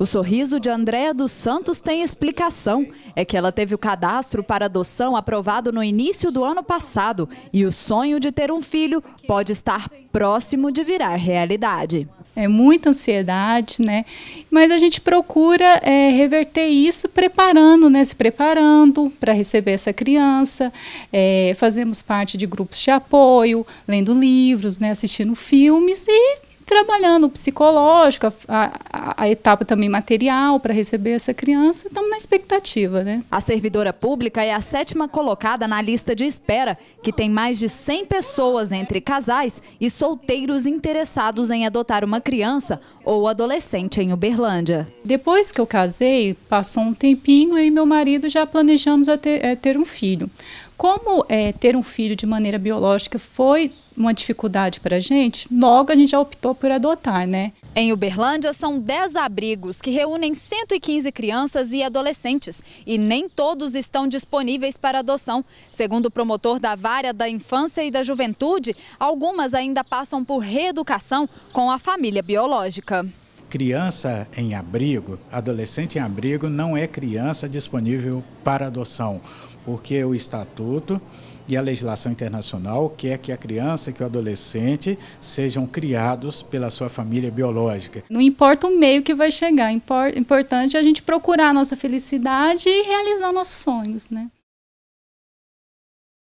O sorriso de Andréa dos Santos tem explicação. É que ela teve o cadastro para adoção aprovado no início do ano passado e o sonho de ter um filho pode estar próximo de virar realidade. É muita ansiedade, né? Mas a gente procura é, reverter isso preparando, né? Se preparando para receber essa criança. É, fazemos parte de grupos de apoio, lendo livros, né? Assistindo filmes e trabalhando o psicológico, a, a, a etapa também material para receber essa criança, então expectativa, né? A servidora pública é a sétima colocada na lista de espera, que tem mais de 100 pessoas entre casais e solteiros interessados em adotar uma criança ou adolescente em Uberlândia. Depois que eu casei, passou um tempinho e meu marido já planejamos ter, é, ter um filho. Como é, ter um filho de maneira biológica foi uma dificuldade para a gente, logo a gente já optou por adotar, né? Em Uberlândia, são 10 abrigos que reúnem 115 crianças e adolescentes e nem todos estão disponíveis para adoção. Segundo o promotor da Vara da Infância e da Juventude, algumas ainda passam por reeducação com a família biológica. Criança em abrigo, adolescente em abrigo, não é criança disponível para adoção porque o estatuto e a legislação internacional quer que a criança e que o adolescente sejam criados pela sua família biológica. Não importa o meio que vai chegar, importante é a gente procurar a nossa felicidade e realizar nossos sonhos, né?